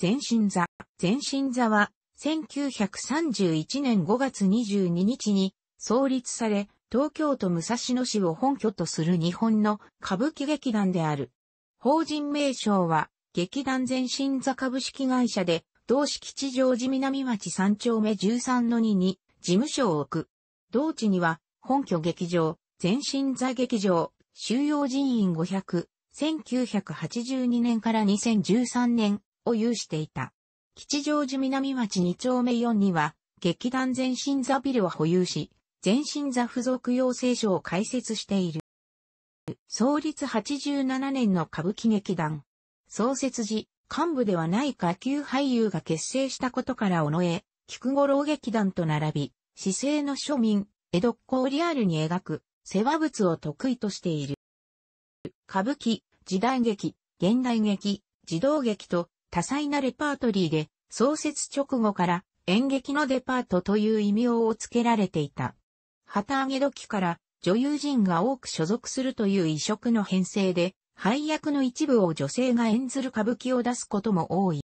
全身座。全身座は、1931年5月22日に創立され、東京都武蔵野市を本拠とする日本の歌舞伎劇団である。法人名称は、劇団全身座株式会社で、同式吉祥寺南町三丁目13の2に事務所を置く。同地には、本拠劇場、全身座劇場、収容人員500、1982年から2013年を有していた。吉祥寺南町二丁目4には、劇団全身座ビルを保有し、全身座付属養成所を開設している。創立87年の歌舞伎劇団。創設時、幹部ではない下級俳優が結成したことから尾上、菊五郎劇団と並び、市政の庶民、江戸っ子をリアルに描く、世話物を得意としている。歌舞伎、時代劇、現代劇、児童劇と多彩なレパートリーで、創設直後から演劇のデパートという異名を付けられていた。旗揚げ時から女優陣が多く所属するという異色の編成で、配役の一部を女性が演ずる歌舞伎を出すことも多い。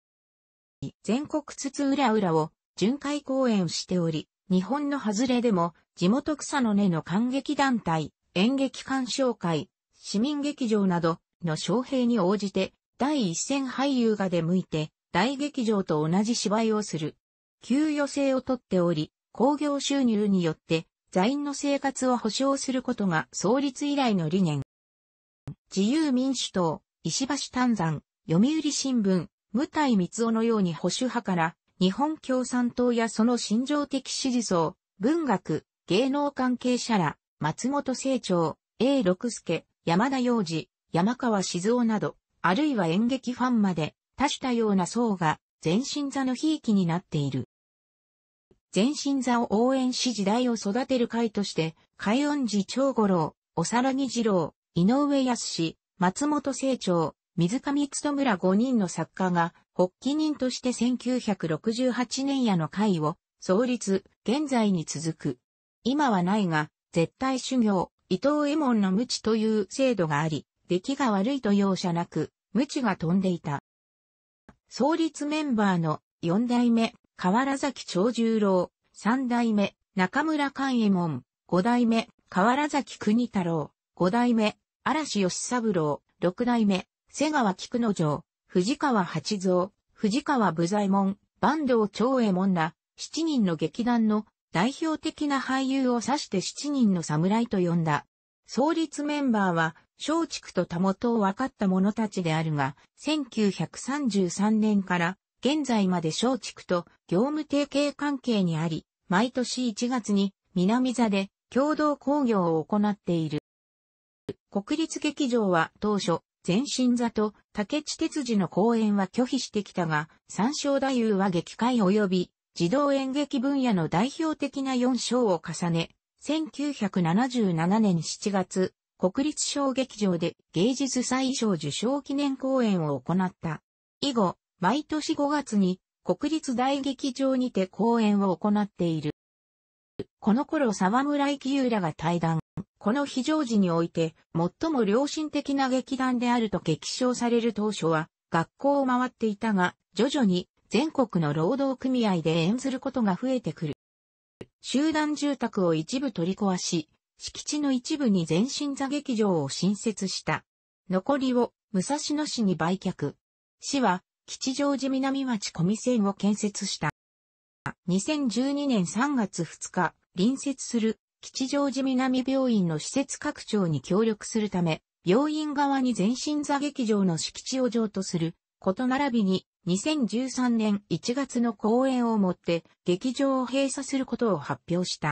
全国津々浦々を巡回公演しており、日本の外れでも地元草の根の観劇団体、演劇鑑賞会、市民劇場などの招聘に応じて第一線俳優が出向いて、大劇場と同じ芝居をする。給与制をとっており、工業収入によって、座員の生活を保障することが創立以来の理念。自由民主党、石橋丹山、読売新聞、無体三尾のように保守派から、日本共産党やその心情的支持層、文学、芸能関係者ら、松本清張、A 六助、山田洋次、山川静夫など、あるいは演劇ファンまで、多種多様な層が、全身座の悲劇になっている。全身座を応援し時代を育てる会として、海音寺長五郎、おさらぎ二郎、井上康松本清張、水上努村五人の作家が、発起人として1968年夜の会を、創立、現在に続く。今はないが、絶対修行、伊藤右衛門の無知という制度があり、出来が悪いと容赦なく、鞭が飛んでいた。創立メンバーの四代目、河原崎長十郎、三代目、中村勘右衛門、五代目、河原崎国太郎、五代目、嵐吉三郎、六代目、瀬川菊之丞、藤川八蔵、藤川武左衛門、坂東長右衛門ら、七人の劇団の代表的な俳優を指して七人の侍と呼んだ。創立メンバーは松竹と田元を分かった者たちであるが、1933年から現在まで松竹と業務提携関係にあり、毎年1月に南座で共同工業を行っている。国立劇場は当初、前身座と竹地鉄次の公演は拒否してきたが、三章太夫は劇界及び児童演劇分野の代表的な4章を重ね、1977年7月、国立小劇場で芸術祭賞受賞記念公演を行った。以後、毎年5月に国立大劇場にて公演を行っている。この頃沢村幸雄らが対談。この非常時において、最も良心的な劇団であると激賞される当初は、学校を回っていたが、徐々に全国の労働組合で演ずることが増えてくる。集団住宅を一部取り壊し、敷地の一部に全身座劇場を新設した。残りを武蔵野市に売却。市は吉祥寺南町小見線を建設した。2012年3月2日、隣接する吉祥寺南病院の施設拡張に協力するため、病院側に全身座劇場の敷地を譲渡すること並びに、2013年1月の公演をもって劇場を閉鎖することを発表した。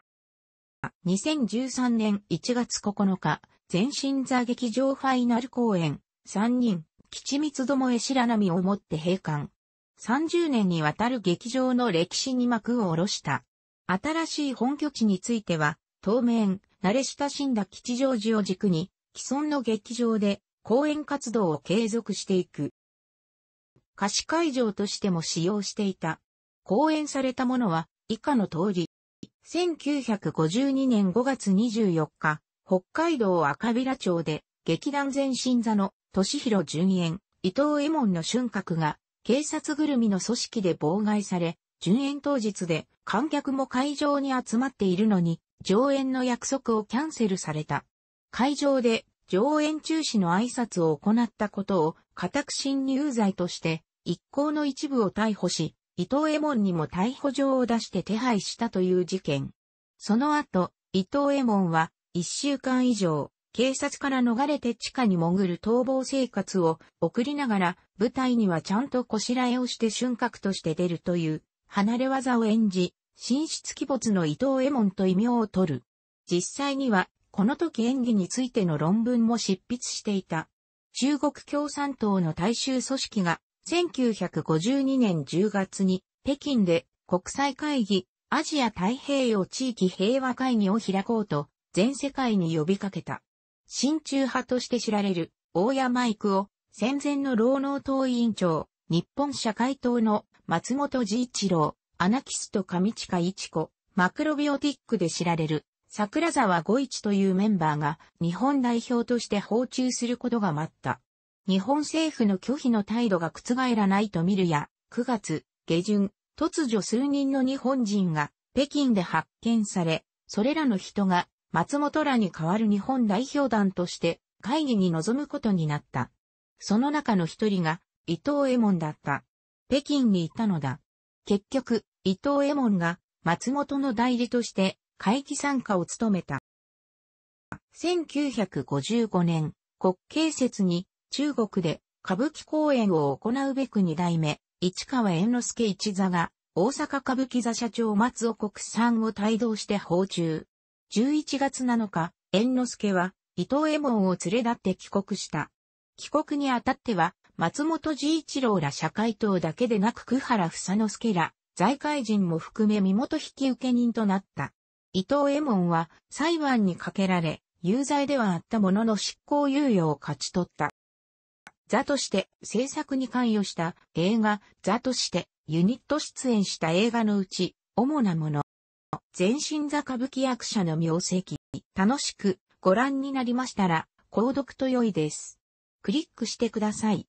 2013年1月9日、全身座劇場ファイナル公演、3人、吉光どもえ白波をもって閉館。30年にわたる劇場の歴史に幕を下ろした。新しい本拠地については、当面、慣れ親しんだ吉祥寺を軸に、既存の劇場で公演活動を継続していく。貸し会場としても使用していた。公演されたものは、以下の通り、1952年5月24日、北海道赤平町で、劇団前身座の、敏弘順円、伊藤右門の春閣が、警察ぐるみの組織で妨害され、順演当日で観客も会場に集まっているのに、上演の約束をキャンセルされた。会場で上演中止の挨拶を行ったことを家宅侵入罪として一行の一部を逮捕し、伊藤右衛門にも逮捕状を出して手配したという事件。その後、伊藤右衛門は、一週間以上、警察から逃れて地下に潜る逃亡生活を送りながら、舞台にはちゃんとこしらえをして瞬覚として出るという、離れ技を演じ、神出鬼没の伊藤右衛門と異名を取る。実際には、この時演技についての論文も執筆していた。中国共産党の大衆組織が1952年10月に北京で国際会議アジア太平洋地域平和会議を開こうと全世界に呼びかけた。親中派として知られる大山育夫、戦前の労農党委員長、日本社会党の松本治一郎、アナキスト上近一子、マクロビオティックで知られる桜沢五一というメンバーが日本代表として訪中することが待った。日本政府の拒否の態度が覆らないと見るや、9月下旬、突如数人の日本人が北京で発見され、それらの人が松本らに代わる日本代表団として会議に臨むことになった。その中の一人が伊藤右衛門だった。北京にいたのだ。結局、伊藤右衛門が松本の代理として会議参加を務めた。1955年、国慶節に中国で歌舞伎公演を行うべく二代目、市川猿之助一座が、大阪歌舞伎座社長松尾国産を帯同して訪中。11月7日、猿之助は、伊藤右衛門を連れ立って帰国した。帰国にあたっては、松本治一郎ら社会党だけでなく久原房之助ら、財界人も含め身元引受人となった。伊藤右衛門は裁判にかけられ、有罪ではあったものの執行猶予を勝ち取った。座として制作に関与した映画、座としてユニット出演した映画のうち、主なもの。全身座歌舞伎役者の名跡。楽しくご覧になりましたら、購読と良いです。クリックしてください。